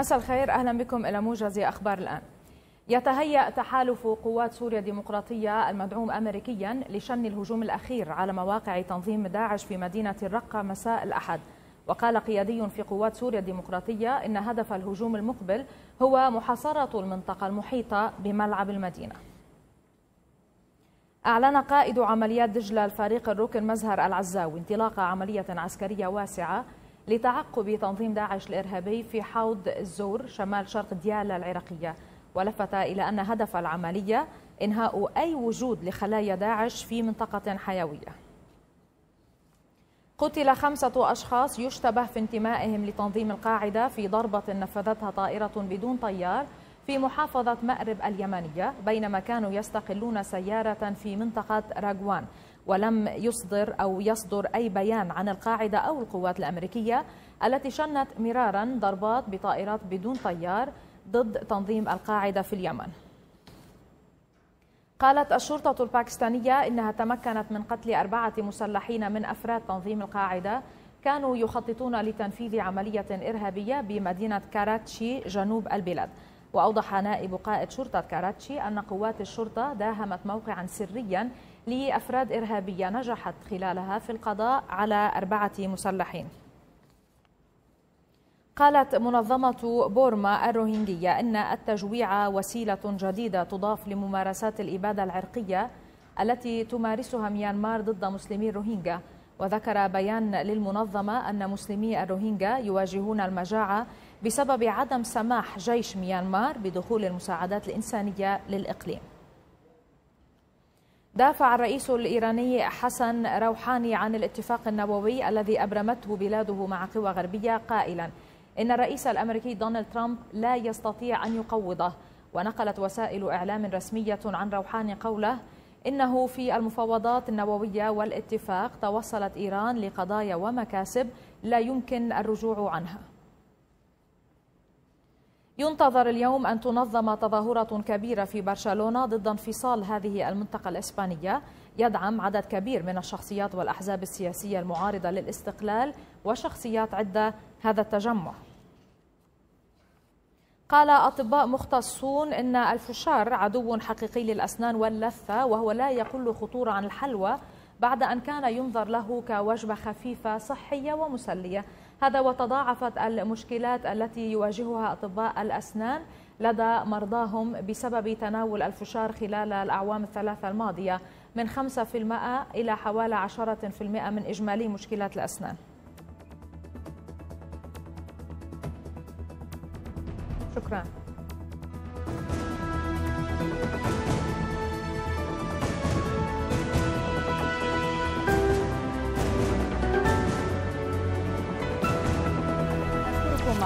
مساء الخير أهلا بكم إلى موجز أخبار الآن يتهيأ تحالف قوات سوريا الديمقراطية المدعوم أمريكيا لشن الهجوم الأخير على مواقع تنظيم داعش في مدينة الرقة مساء الأحد وقال قيادي في قوات سوريا الديمقراطية إن هدف الهجوم المقبل هو محاصرة المنطقة المحيطة بملعب المدينة أعلن قائد عمليات دجلة الفريق الركن مزهر العزاوي انطلاق عملية عسكرية واسعة لتعقب تنظيم داعش الإرهابي في حوض الزور شمال شرق ديالا العراقية ولفت إلى أن هدف العملية إنهاء أي وجود لخلايا داعش في منطقة حيوية قتل خمسة أشخاص يشتبه في انتمائهم لتنظيم القاعدة في ضربة نفذتها طائرة بدون طيار في محافظة مأرب اليمنية بينما كانوا يستقلون سيارة في منطقة راغوان ولم يصدر أو يصدر أي بيان عن القاعدة أو القوات الأمريكية التي شنت مرارا ضربات بطائرات بدون طيار ضد تنظيم القاعدة في اليمن قالت الشرطة الباكستانية إنها تمكنت من قتل أربعة مسلحين من أفراد تنظيم القاعدة كانوا يخططون لتنفيذ عملية إرهابية بمدينة كاراتشي جنوب البلاد وأوضح نائب قائد شرطة كاراتشي أن قوات الشرطة داهمت موقعا سريا لأفراد إرهابية نجحت خلالها في القضاء على أربعة مسلحين قالت منظمة بورما الروهينجية أن التجويع وسيلة جديدة تضاف لممارسات الإبادة العرقية التي تمارسها ميانمار ضد مسلمي الروهينجا وذكر بيان للمنظمة أن مسلمي الروهينجا يواجهون المجاعة بسبب عدم سماح جيش ميانمار بدخول المساعدات الإنسانية للإقليم دافع الرئيس الإيراني حسن روحاني عن الاتفاق النووي الذي أبرمته بلاده مع قوى غربية قائلا إن الرئيس الأمريكي دونالد ترامب لا يستطيع أن يقوضه ونقلت وسائل إعلام رسمية عن روحاني قوله إنه في المفاوضات النووية والاتفاق توصلت إيران لقضايا ومكاسب لا يمكن الرجوع عنها ينتظر اليوم أن تنظم تظاهرة كبيرة في برشلونة ضد انفصال هذه المنطقة الإسبانية يدعم عدد كبير من الشخصيات والأحزاب السياسية المعارضة للاستقلال وشخصيات عدة هذا التجمع قال أطباء مختصون إن الفشار عدو حقيقي للأسنان واللثة وهو لا يقل خطورة عن الحلوى بعد أن كان ينظر له كوجبة خفيفة صحية ومسلية هذا وتضاعفت المشكلات التي يواجهها أطباء الأسنان لدى مرضاهم بسبب تناول الفشار خلال الأعوام الثلاثة الماضية من 5% إلى حوالي 10% من إجمالي مشكلات الأسنان شكراً